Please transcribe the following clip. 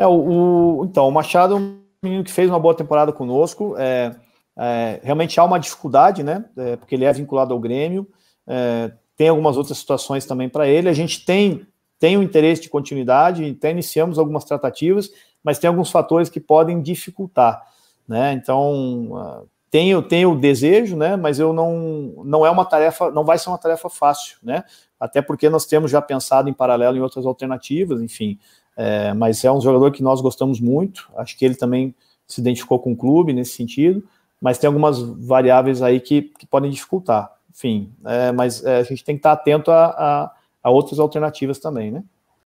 É, o, o, então, o Machado é um menino que fez uma boa temporada conosco. É, é, realmente há uma dificuldade, né? É, porque ele é vinculado ao Grêmio. É, tem algumas outras situações também para ele. A gente tem tem o um interesse de continuidade, até iniciamos algumas tratativas, mas tem alguns fatores que podem dificultar, né? Então, ah, tenho, tenho o desejo, né? Mas eu não, não é uma tarefa, não vai ser uma tarefa fácil, né? Até porque nós temos já pensado em paralelo em outras alternativas, enfim, é, mas é um jogador que nós gostamos muito. Acho que ele também se identificou com o clube nesse sentido, mas tem algumas variáveis aí que, que podem dificultar. Enfim, é, mas é, a gente tem que estar atento a, a, a outras alternativas também, né?